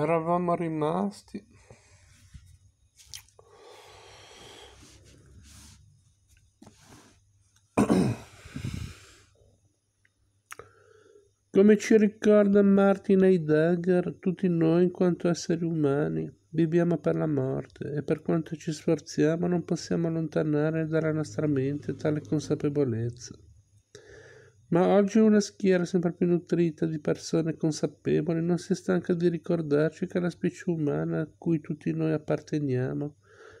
eravamo rimasti Come ci ricorda Martin Heidegger, tutti noi, in quanto esseri umani, viviamo per la morte e per quanto ci sforziamo non possiamo allontanare dalla nostra mente tale consapevolezza. Ma oggi una schiera sempre più nutrita di persone consapevoli non si stanca di ricordarci che la specie umana a cui tutti noi apparteniamo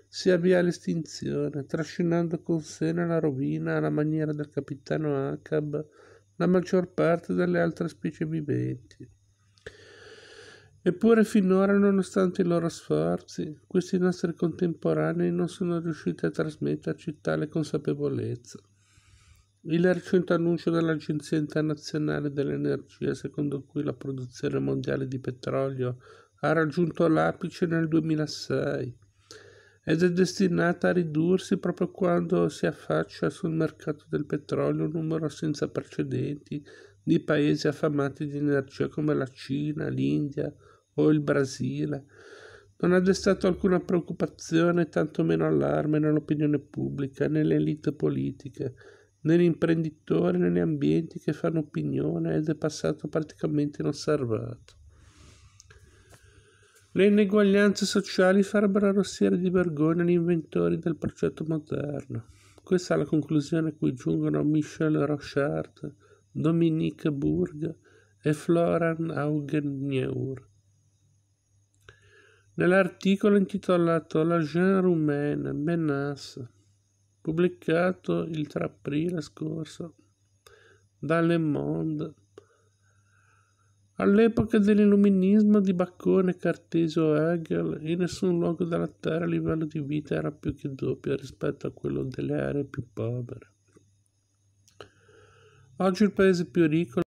si avvia all'estinzione, trascinando con sé nella rovina, alla maniera del capitano Acab, la maggior parte delle altre specie viventi. Eppure finora, nonostante i loro sforzi, questi nostri contemporanei non sono riusciti a trasmetterci tale consapevolezza. Il recente annuncio dell'Agenzia internazionale dell'energia, secondo cui la produzione mondiale di petrolio ha raggiunto l'apice nel 2006 ed è destinata a ridursi proprio quando si affaccia sul mercato del petrolio un numero senza precedenti di paesi affamati di energia come la Cina, l'India o il Brasile, non ha destato alcuna preoccupazione, tantomeno allarme nell'opinione pubblica, nelle elite politiche negli imprenditori, negli ambienti che fanno opinione ed è passato praticamente inosservato. Le ineguaglianze sociali farebbero arrossire di vergogna gli inventori del progetto moderno. Questa è la conclusione a cui giungono Michel Rochard, Dominique Burg e Florian Augenieur. Nell'articolo intitolato La Jeune Roumaine Menace pubblicato il 3 aprile scorso da Le Monde. All'epoca dell'illuminismo di Baccone, Cartesio e Hegel, in nessun luogo della Terra il livello di vita era più che doppio rispetto a quello delle aree più povere. Oggi il paese più ricco